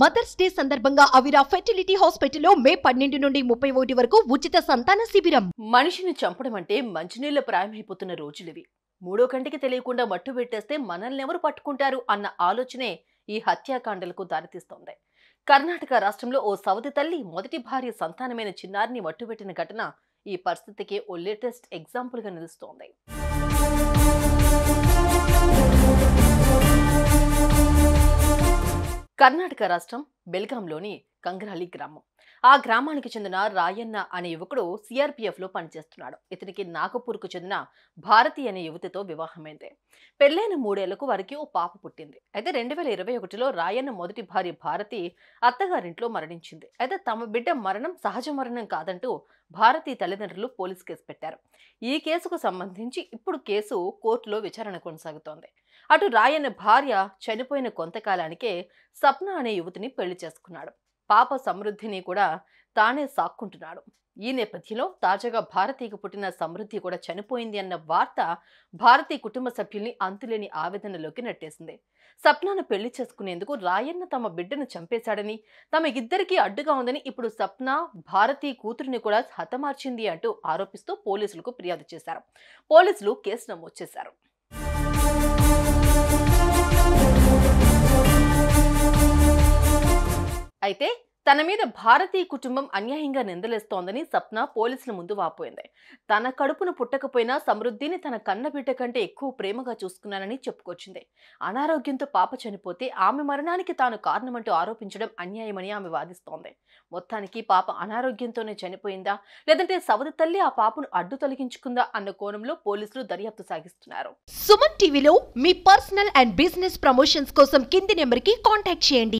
mothers day సందర్భంగా అవిరా fertility హాస్పిటల్లో మే పన్నెండు నుండి ముప్పై ఒకటి వరకు ఉచిత సంతాన శిబిరం మనిషిని చంపడం అంటే మంచినీళ్ళ ప్రాయమైపోతున్న రోజులివి మూడో కంటికి తెలియకుండా మట్టు పెట్టేస్తే మనల్ని ఎవరు పట్టుకుంటారు అన్న ఆలోచనే ఈ హత్యాకాండలకు దారితీస్తోంది కర్ణాటక రాష్ట్రంలో ఓ సవతి తల్లి మొదటి భార్య సంతానమైన చిన్నారిని మట్టుబెట్టిన ఘటన ఈ పరిస్థితికి ఓ లేటెస్ట్ ఎగ్జాంపుల్గా నిలుస్తోంది కర్ణాటక రాష్ట్రం బెల్గాంలోని కంగ్రాలి గ్రామం ఆ గ్రామానికి చెందిన రాయన్న అనే యువకుడు లో పనిచేస్తున్నాడు ఇతనికి నాగపూర్కు చెందిన భారతి అనే యువతితో వివాహమైంది పెళ్లైన మూడేళ్లకు వారికి ఓ పాప పుట్టింది అయితే రెండు వేల ఇరవై ఒకటిలో రాయన్న మొదటి భార్య భారతి అత్తగారింట్లో మరణించింది అయితే తమ బిడ్డ మరణం సహజ మరణం కాదంటూ భారతి తల్లిదండ్రులు పోలీస్ కేసు పెట్టారు ఈ కేసుకు సంబంధించి ఇప్పుడు కేసు కోర్టులో విచారణ కొనసాగుతోంది అటు రాయన్న భార్య చనిపోయిన కొంతకాలానికే సప్న అనే యువతిని పెళ్లి చేసుకున్నాడు పాప సమృద్ధిని కూడా తానే సాక్కుంటున్నాడు ఈ నేపథ్యంలో తాజాగా భారతీకి పుట్టిన సమృద్ధి కూడా చనిపోయింది అన్న వార్త భారతీ కుటుంబ సభ్యుల్ని అంతులేని ఆవేదనలోకి నెట్టేసింది సప్నాను పెళ్లి చేసుకునేందుకు రాయన్న తమ బిడ్డను చంపేశాడని తమ ఇద్దరికీ అడ్డుగా ఉందని ఇప్పుడు సప్న భారతీ కూతురిని కూడా హతమార్చింది అంటూ ఆరోపిస్తూ పోలీసులకు ఫిర్యాదు చేశారు పోలీసులు కేసు నమోదు చేశారు అయితే తన మీద భారతీయ కుటుంబం అన్యాయంగా నిందలేస్తోందని సప్న పోలీసుల ముందు వాపోయింది తన కడుపును పుట్టకపోయినా సమృద్ధిని తన కన్న బిడ్డ కంటే ఎక్కువ ప్రేమగా చూసుకున్నానని చెప్పుకొచ్చింది అనారోగ్యంతో పాప చనిపోతే ఆమె మరణానికి తాను కారణమంటూ ఆరోపించడం అన్యాయమని ఆమె వాదిస్తోంది మొత్తానికి పాప అనారోగ్యంతోనే చనిపోయిందా లేదంటే సవతి తల్లి ఆ పాపను అడ్డు తొలగించుకుందా అన్న కోణంలో పోలీసులు దర్యాప్తు సాగిస్తున్నారు సుమన్ టీవీలో మీ పర్సనల్ అండ్ బిజినెస్ ప్రమోషన్స్ కోసం కింది నెంబర్కి కాంటాక్ట్ చేయండి